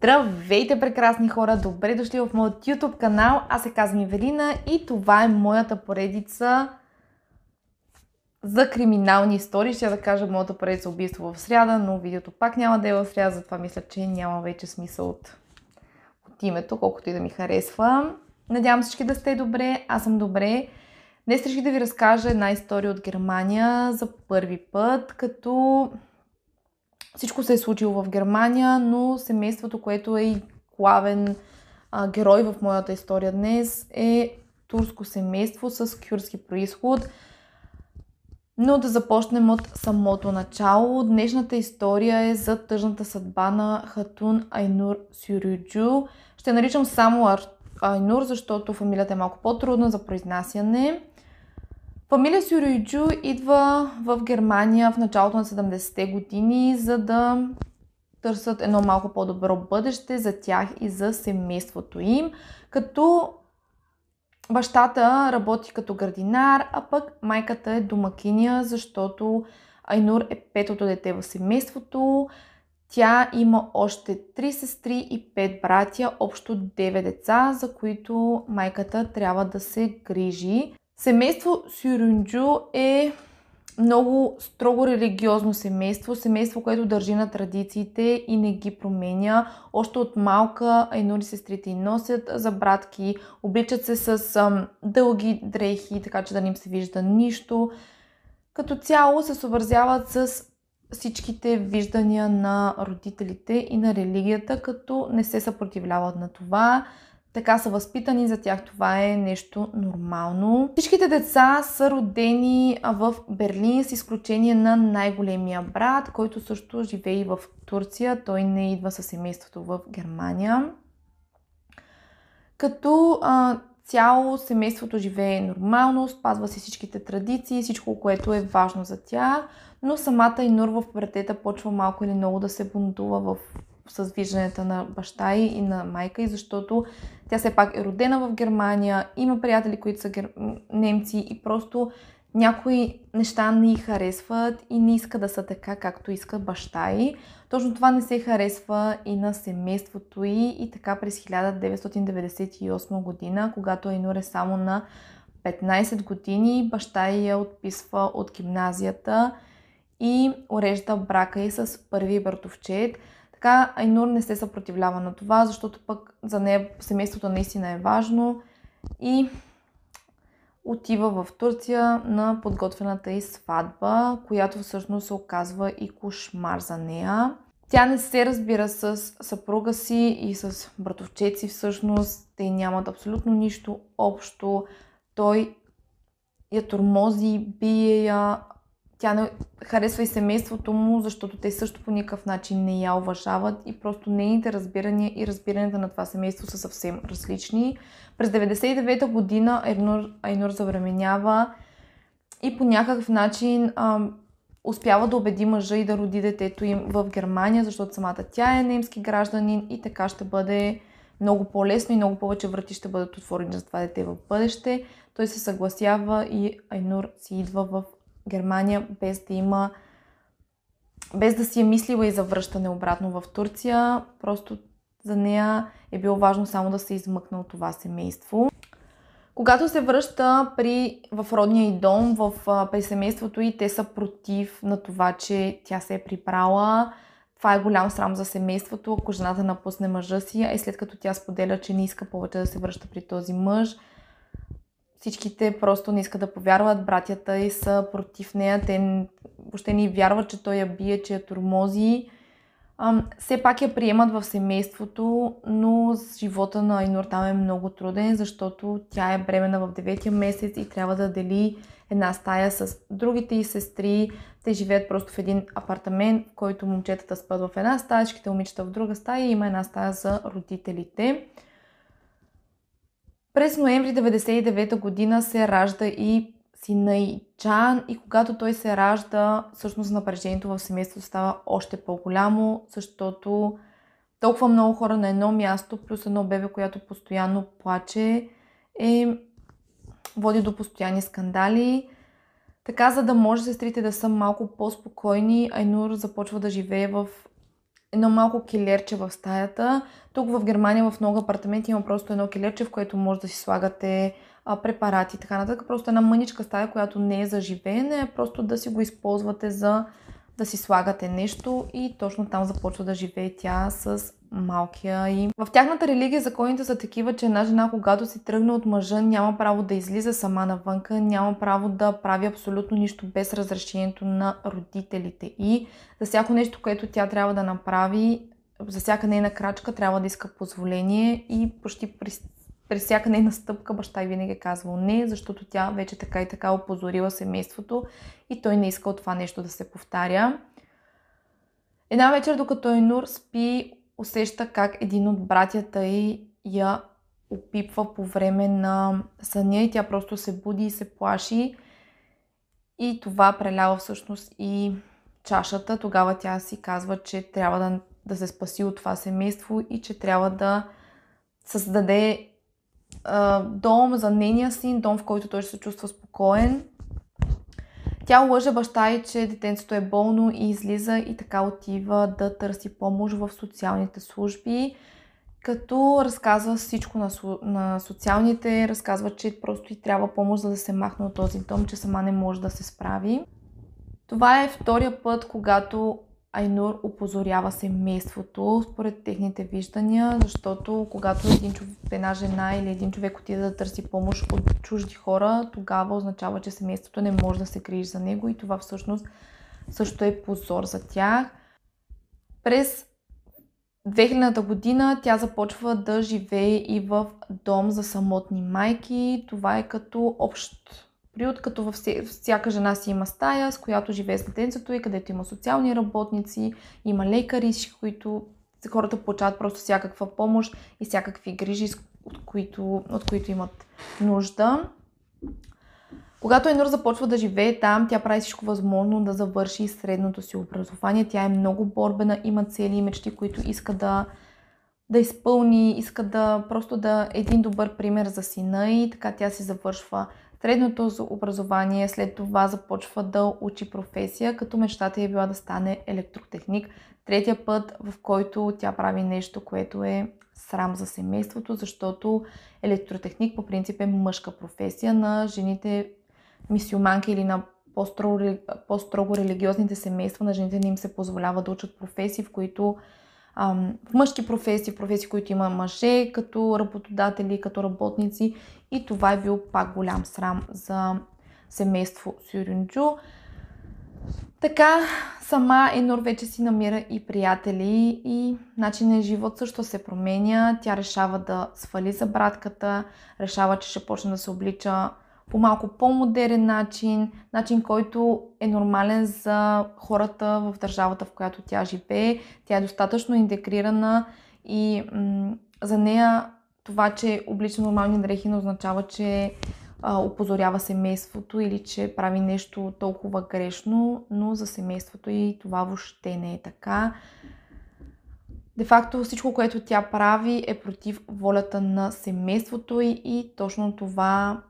Здравейте, прекрасни хора! Добре дошли в моят YouTube канал. Аз се казвам Евелина и това е моята поредица за криминални истории. Ще да кажа моята поредица убийство в сряда, но видеото пак няма да е в сряда, затова мисля, че няма вече смисъл от, от името, колкото и да ми харесва. Надявам всички да сте добре, аз съм добре. Днес реших да ви разкажа една история от Германия за първи път, като всичко се е случило в Германия, но семейството, което е и главен а, герой в моята история днес, е турско семейство с кюрски происход. Но да започнем от самото начало. Днешната история е за тъжната съдба на Хатун Айнур Сюрюджу. Ще наричам само Айнур, защото фамилията е малко по-трудна за произнасяне. Фамилия Сюрюйджу идва в Германия в началото на 70-те години, за да търсят едно малко по-добро бъдеще за тях и за семейството им, като бащата работи като градинар, а пък майката е домакиня, защото Айнур е петото дете в семейството. Тя има още три сестри и пет братя, общо 9 деца, за които майката трябва да се грижи. Семейство Сюрюнджу е много строго религиозно семейство, семейство, което държи на традициите и не ги променя. Още от малка Айнури сестрите и носят за братки, обличат се с ам, дълги дрехи, така че да не им се вижда нищо. Като цяло се съобразяват с всичките виждания на родителите и на религията, като не се съпротивляват на това така са възпитани, за тях това е нещо нормално. Всичките деца са родени в Берлин с изключение на най-големия брат, който също живее и в Турция. Той не идва със семейството в Германия. Като а, цяло семейството живее нормално, спазва се всичките традиции, всичко, което е важно за тях, но самата Инур в претета почва малко или много да се бунтува в с вижданията на баща и, на майка и защото тя все пак е родена в Германия, има приятели, които са гер... немци и просто някои неща не й харесват и не иска да са така, както иска баща й. Точно това не се харесва и на семейството й и така през 1998 година, когато Айнур е само на 15 години, баща й я отписва от гимназията и урежда брака й с първи братовчет – така Айнур не се съпротивлява на това, защото пък за нея семейството наистина е важно и отива в Турция на подготвената и сватба, която всъщност се оказва и кошмар за нея. Тя не се разбира с съпруга си и с братовчеци всъщност. Те нямат абсолютно нищо общо. Той я тормози, бие я, тя не харесва и семейството му, защото те също по никакъв начин не я уважават и просто нейните разбирания и разбирането на това семейство са съвсем различни. През 99-та година Айнур, Айнур завременява и по някакъв начин а, успява да убеди мъжа и да роди детето им в Германия, защото самата тя е немски гражданин и така ще бъде много по-лесно и много повече врати ще бъдат отворени за това дете в бъдеще. Той се съгласява и Айнур си идва в Германия, без да има без да си е мислила и за връщане обратно в Турция. Просто за нея е било важно само да се измъкне от това семейство. Когато се връща при, в родния и дом, в, при семейството и те са против на това, че тя се е припрала. Това е голям срам за семейството, ако жената напусне мъжа си, а и след като тя споделя, че не иска повече да се връща при този мъж – Всичките просто не искат да повярват, братята и са против нея, те въобще не вярват, че той я бие, че я турмози. Ам, все пак я приемат в семейството, но живота на Айнур там е много труден, защото тя е бремена в деветия месец и трябва да дели една стая с другите и сестри. Те живеят просто в един апартамент, в който момчетата спят в една стая, всичките момичета в друга стая и има една стая за родителите. През ноември 1999 година се ражда и сина и Чан и когато той се ражда, всъщност напрежението в семейството става още по-голямо, защото толкова много хора на едно място, плюс едно бебе, която постоянно плаче, е, води до постоянни скандали. Така, за да може сестрите да са малко по-спокойни, Айнур започва да живее в едно малко килерче в стаята. Тук в Германия в много апартаменти има просто едно килерче, в което може да си слагате а, препарати и така нататък. Просто една мъничка стая, която не е заживена, е просто да си го използвате за да си слагате нещо и точно там започва да живее тя с малкия им. В тяхната религия законите са такива, че една жена, когато си тръгне от мъжа, няма право да излиза сама навънка, няма право да прави абсолютно нищо без разрешението на родителите. И за всяко нещо, което тя трябва да направи, за всяка нейна крачка трябва да иска позволение и почти при през всяка нейна стъпка баща винаги е казвал не, защото тя вече така и така опозорила семейството и той не е искал това нещо да се повтаря. Една вечер, докато Нур спи, усеща как един от братята й я опипва по време на съня и тя просто се буди и се плаши. И това прелява всъщност и чашата. Тогава тя си казва, че трябва да, да се спаси от това семейство и че трябва да създаде дом за нения син, дом в който той ще се чувства спокоен. Тя лъже баща и, че детенцето е болно и излиза и така отива да търси помощ в социалните служби, като разказва всичко на, на социалните, разказва, че просто и трябва помощ, за да се махне от този дом, че сама не може да се справи. Това е втория път, когато Айнур опозорява семейството според техните виждания, защото когато един човек, една жена или един човек отиде да търси помощ от чужди хора, тогава означава, че семейството не може да се грижи за него и това всъщност също е позор за тях. През 2000 година тя започва да живее и в дом за самотни майки. Това е като общ приют, като във всяка жена си има стая, с която живее с детенцето и където има социални работници, има лекари, с които хората получават просто всякаква помощ и всякакви грижи, от които, от които имат нужда. Когато Енур започва да живее там, тя прави всичко възможно да завърши средното си образование. Тя е много борбена, има цели и мечти, които иска да, да изпълни, иска да просто да е един добър пример за сина и така тя си завършва средното образование, след това започва да учи професия, като мечтата е била да стане електротехник. Третия път, в който тя прави нещо, което е срам за семейството, защото електротехник по принцип е мъжка професия на жените мисиоманки или на по-строго, по-строго религиозните семейства на жените не им се позволява да учат професии, в които в мъжки професии, в професии, които има мъже, като работодатели, като работници. И това е бил пак голям срам за семейство Сюринджу. Така, сама Енор вече си намира и приятели и начинът на живот също се променя. Тя решава да свали за братката, решава, че ще почне да се облича по малко по-модерен начин, начин, който е нормален за хората в държавата, в която тя живее. Тя е достатъчно интегрирана и м- за нея това, че е облича нормални дрехи, не означава, че а, опозорява семейството или че прави нещо толкова грешно, но за семейството и това въобще не е така. Де факто всичко, което тя прави е против волята на семейството и, и точно това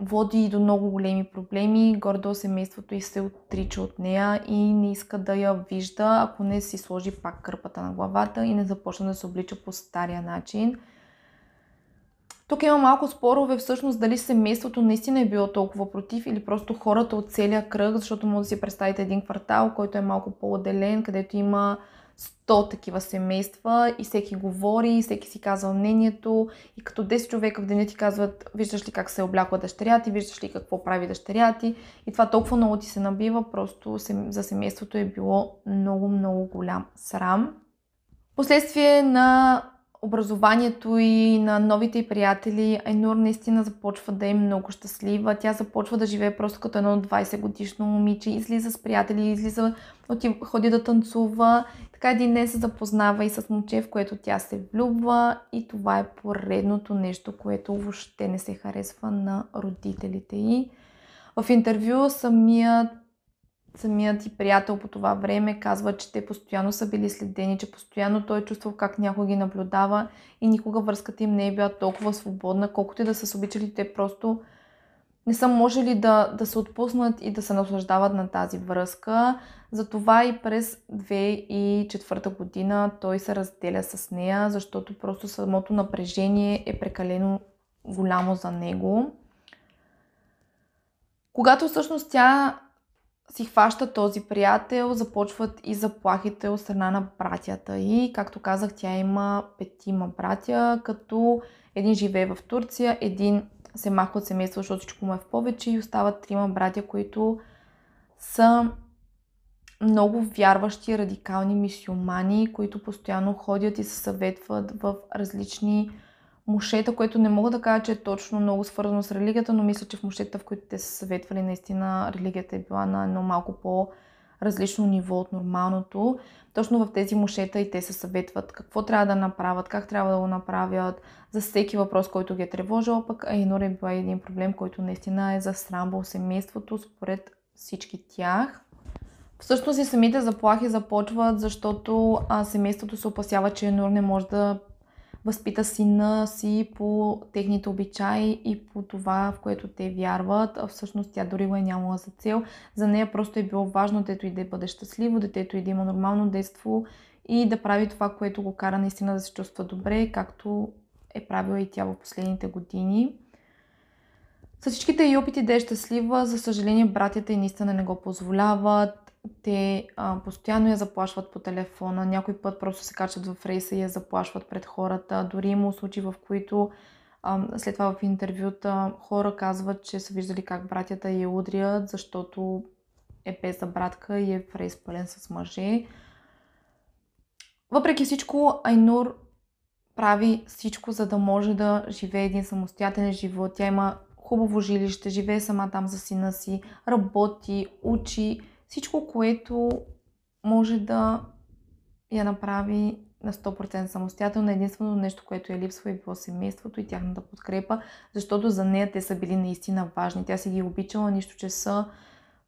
води и до много големи проблеми. Гордо семейството и се отрича от нея и не иска да я вижда, ако не си сложи пак кърпата на главата и не започне да се облича по стария начин. Тук има малко спорове всъщност дали семейството наистина е било толкова против или просто хората от целия кръг, защото може да си представите един квартал, който е малко по-отделен, където има 100 такива семейства и всеки говори, и всеки си казва мнението и като 10 човека в деня ти казват виждаш ли как се обляква облякла дъщеря ти, виждаш ли какво прави дъщеря ти и това толкова много ти се набива, просто за семейството е било много, много голям срам. Последствие на образованието и на новите приятели, Айнур наистина започва да е много щастлива. Тя започва да живее просто като едно 20 годишно момиче. Излиза с приятели, излиза оти, ходи да танцува. Така един ден се запознава и с момче, в което тя се влюбва и това е поредното нещо, което въобще не се харесва на родителите й. В интервю самият самият и приятел по това време казва, че те постоянно са били следени, че постоянно той е чувствал как някой ги наблюдава и никога връзката им не е била толкова свободна, колкото и да са се обичали, те просто не са можели да, да се отпуснат и да се наслаждават на тази връзка. Затова и през 2004 година той се разделя с нея, защото просто самото напрежение е прекалено голямо за него. Когато всъщност тя си хваща този приятел, започват и заплахите от страна на братята и, както казах, тя има петима братя, като един живее в Турция, един се махва от семейство, защото всичко му е в повече и остават трима братя, които са много вярващи, радикални мисиомани, които постоянно ходят и се съветват в различни мушета, което не мога да кажа, че е точно много свързано с религията, но мисля, че в мушета, в които те са съветвали, наистина религията е била на едно малко по- различно ниво от нормалното. Точно в тези мушета и те се съветват какво трябва да направят, как трябва да го направят, за всеки въпрос, който ги е тревожил, пък Айнур е била един проблем, който наистина е засрамбал семейството според всички тях. Всъщност и самите заплахи започват, защото а, семейството се опасява, че Нур не може да възпита сина си по техните обичаи и по това, в което те вярват. А всъщност тя дори го е нямала за цел. За нея просто е било важно детето и да бъде щастливо, детето и да има нормално детство и да прави това, което го кара наистина да се чувства добре, както е правила и тя в последните години. С всичките й опити да е щастлива, за съжаление братята й наистина не го позволяват те а, постоянно я заплашват по телефона, някой път просто се качват в рейса и я заплашват пред хората. Дори има случаи, в които а, след това в интервюта хора казват, че са виждали как братята я удрят, защото е без братка и е в рейс пълен с мъже. Въпреки всичко, Айнур прави всичко, за да може да живее един самостоятелен живот. Тя има хубаво жилище, живее сама там за сина си, работи, учи, всичко, което може да я направи на 100% самостоятелно. Е Единственото нещо, което е липсва е било семейството и тяхната подкрепа, защото за нея те са били наистина важни. Тя си ги е обичала, нищо, че са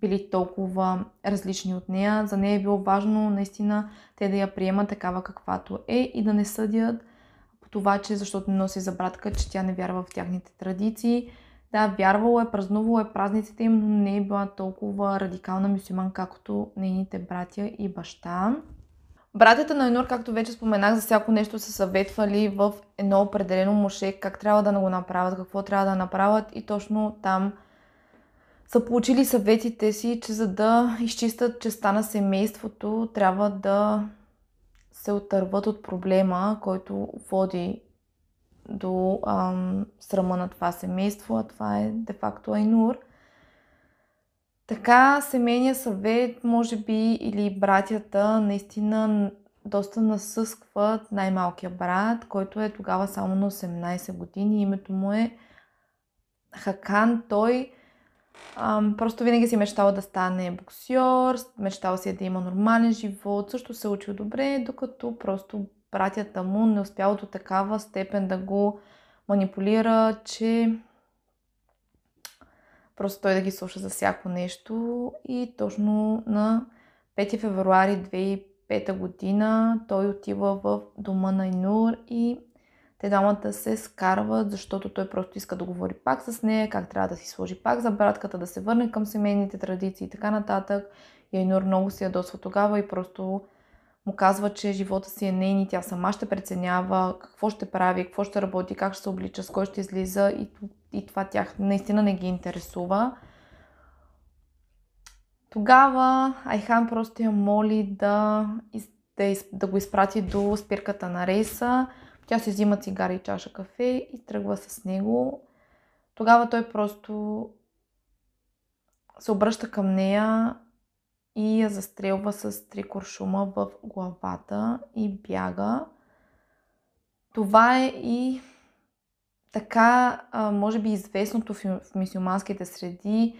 били толкова различни от нея. За нея е било важно наистина те да я приемат такава каквато е и да не съдят по това, че защото не носи за братка, че тя не вярва в тяхните традиции да, вярвала е, празнувала е празниците им, но не е била толкова радикална мюсюлман, както нейните братя и баща. Братята на Енур, както вече споменах, за всяко нещо се съветвали в едно определено моше, как трябва да го направят, какво трябва да направят и точно там са получили съветите си, че за да изчистят честа на семейството, трябва да се отърват от проблема, който води до ам, срама на това семейство, а това е де-факто Айнур. Така семейния съвет, може би, или братята наистина доста насъскват най-малкия брат, който е тогава само на 18 години. Името му е Хакан. Той ам, просто винаги си е мечтал да стане боксьор, мечтал си е да има нормален живот, също се е учил добре, докато просто братята му не успял до такава степен да го манипулира, че просто той да ги слуша за всяко нещо. И точно на 5 февруари 2005 година той отива в дома на Инур и те двамата се скарват, защото той просто иска да говори пак с нея, как трябва да си сложи пак за братката, да се върне към семейните традиции и така нататък. И Айнур много се ядосва тогава и просто му казва, че живота си е нейни, и тя сама ще преценява какво ще прави, какво ще работи, как ще се облича, с кой ще излиза и, и това тях наистина не ги интересува. Тогава Айхан просто я моли да, да, да го изпрати до спирката на рейса. Тя си взима цигара и чаша кафе и тръгва с него. Тогава той просто се обръща към нея и я застрелва с три куршума в главата и бяга. Това е и така, може би, известното в мисюлманските среди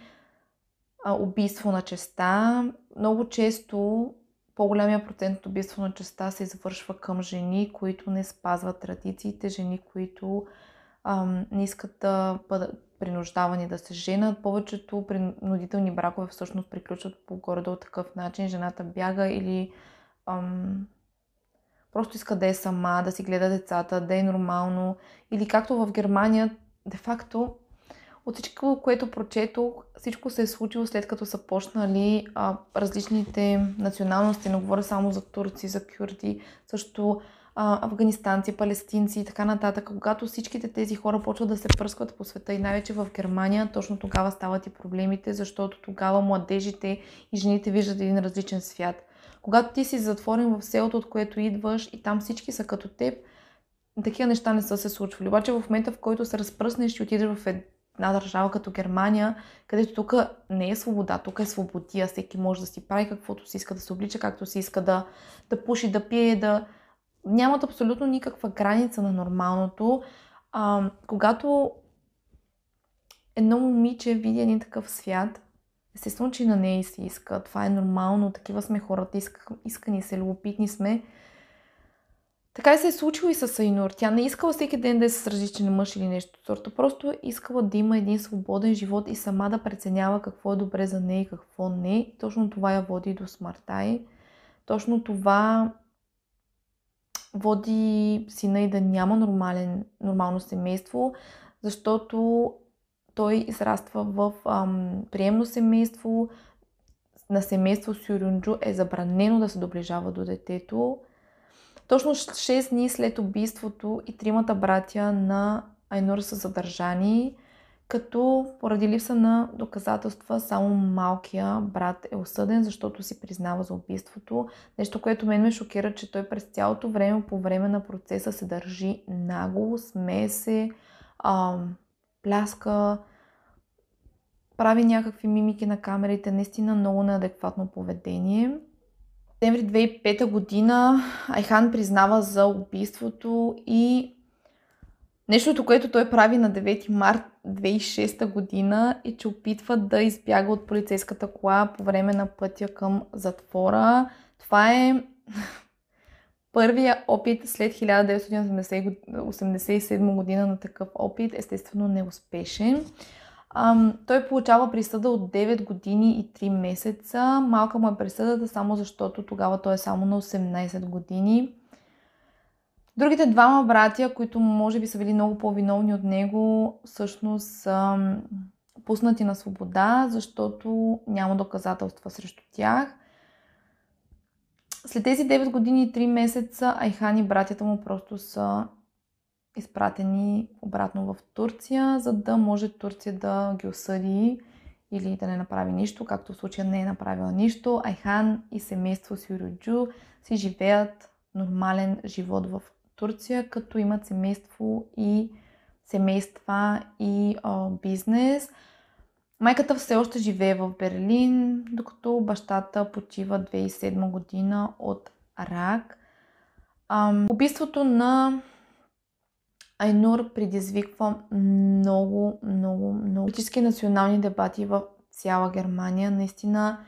убийство на честа. Много често по-голямия процент от убийство на честа се извършва към жени, които не спазват традициите, жени, които ам, не искат да, бъдат, принуждавани да се женят. Повечето принудителни бракове всъщност приключват по горе от такъв начин. Жената бяга или ам, просто иска да е сама, да си гледа децата, да е нормално. Или както в Германия, де-факто, от всичко, което прочетох, всичко се е случило след като са почнали а, различните националности. Не говоря само за турци, за кюрди, също а, афганистанци, палестинци и така нататък, когато всичките тези хора почват да се пръскват по света и най-вече в Германия, точно тогава стават и проблемите, защото тогава младежите и жените виждат един различен свят. Когато ти си затворен в селото, от което идваш и там всички са като теб, такива неща не са се случвали. Обаче в момента, в който се разпръснеш и отидеш в една държава като Германия, където тук не е свобода, тук е свободия. Всеки може да си прави каквото си иска, да се облича както си иска, да, да пуши, да пие, да, нямат абсолютно никаква граница на нормалното. А, когато едно момиче види един такъв свят, естествено, че на нея се иска. Това е нормално, такива сме хората, иска, искани се, любопитни сме. Така и се е случило и с Айнур. Тя не искала всеки ден да е с различен мъж или нещо от сорта. Просто искала да има един свободен живот и сама да преценява какво е добре за нея и какво не. Точно това я води до смъртта и Точно това води сина и да няма нормален, нормално семейство, защото той израства в ам, приемно семейство. На семейство Сюрюнджу е забранено да се доближава до детето. Точно 6 дни след убийството и тримата братя на Айнур са задържани като поради липса на доказателства само малкия брат е осъден, защото си признава за убийството. Нещо, което мен ме шокира, че той през цялото време, по време на процеса се държи наго, смее се, а, пляска, прави някакви мимики на камерите, наистина много неадекватно поведение. В 2005 година Айхан признава за убийството и Нещото, което той прави на 9 март 2006 година е, че опитва да избяга от полицейската кола по време на пътя към затвора. Това е първия опит след 1987 година на такъв опит, естествено неуспешен. Ам, той получава присъда от 9 години и 3 месеца. Малка му е присъдата само защото тогава той е само на 18 години. Другите двама братия, които може би са били много по-виновни от него, всъщност са пуснати на свобода, защото няма доказателства срещу тях. След тези 9 години и 3 месеца Айхан и братята му просто са изпратени обратно в Турция, за да може Турция да ги осъди или да не направи нищо, както в случая не е направила нищо. Айхан и семейство Сюрюджу си живеят нормален живот в Турция, като имат семейство и семейства и а, бизнес. Майката все още живее в Берлин, докато бащата почива 2007 година от рак. Ам, убийството на Айнур предизвиква много, много, много политически национални дебати в цяла Германия. Наистина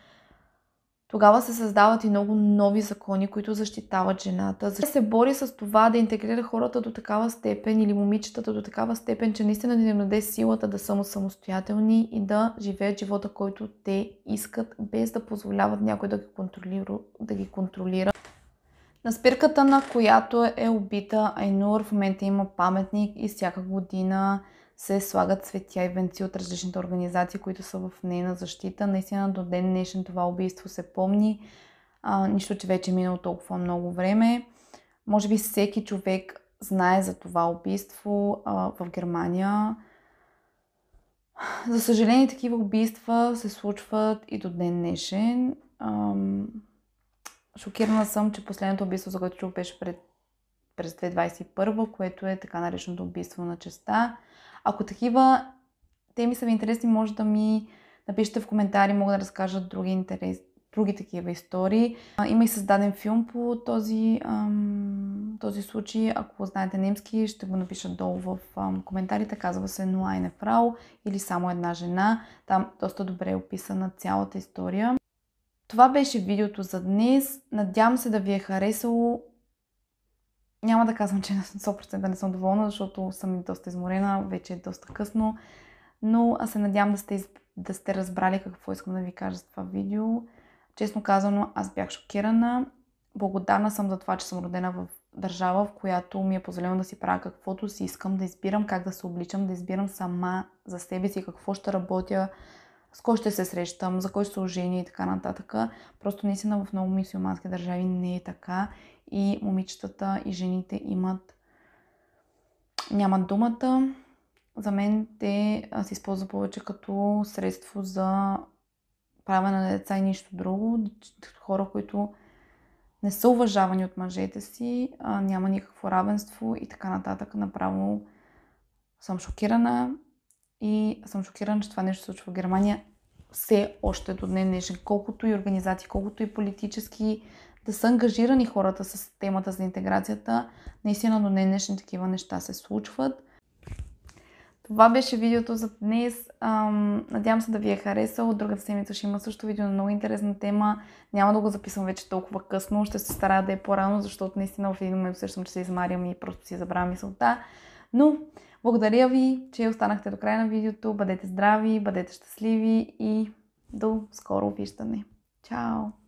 тогава се създават и много нови закони, които защитават жената. Защо се бори с това да интегрира хората до такава степен или момичетата до такава степен, че наистина да им даде силата да са самостоятелни и да живеят живота, който те искат, без да позволяват някой да ги контролира. Да ги контролира. На спирката, на която е убита Айнур, в момента има паметник и всяка година се слагат светия и венци от различните организации, които са в нейна защита. Наистина до ден днешен това убийство се помни. А, нищо, че вече е минало толкова много време. Може би всеки човек знае за това убийство а, в Германия. За съжаление, такива убийства се случват и до ден днешен. Ам... Шокирана съм, че последното убийство, за което чух, беше пред... през 2021, което е така нареченото убийство на честа. Ако такива теми са ви интересни, може да ми напишете в коментари, мога да разкажа други, интерес, други такива истории. А, има и създаден филм по този, ам, този случай. Ако знаете немски, ще го напиша долу в ам, коментарите. Казва се Нуайне е Фрау или само една жена. Там доста добре е описана цялата история. Това беше видеото за днес. Надявам се да ви е харесало. Няма да казвам, че на 100% не съм доволна, защото съм и доста изморена, вече е доста късно, но аз се надявам да сте, да сте разбрали какво искам да ви кажа с това видео. Честно казано, аз бях шокирана. Благодарна съм за това, че съм родена в държава, в която ми е позволено да си правя каквото си искам, да избирам как да се обличам, да избирам сама за себе си какво ще работя, с кой ще се срещам, за кой ще се ожени и така нататък. Просто наистина в много мисиомански държави не е така и момичетата и жените имат нямат думата. За мен те се използва повече като средство за правене на деца и нищо друго. Хора, които не са уважавани от мъжете си, няма никакво равенство и така нататък. Направо съм шокирана и съм шокирана, че това нещо се случва в Германия все още до днес днешен. Колкото и организации, колкото и политически да са ангажирани хората с темата за интеграцията, наистина до днес днешен такива неща се случват. Това беше видеото за днес. Ам, надявам се да ви е харесало. Другата седмица ще има също видео на много интересна тема. Няма да го записвам вече толкова късно. Ще се старая да е по-рано, защото наистина в един момент усещам, че се измарям и просто си забравя мисълта. Но благодаря ви, че останахте до края на видеото. Бъдете здрави, бъдете щастливи и до скоро виждане. Чао!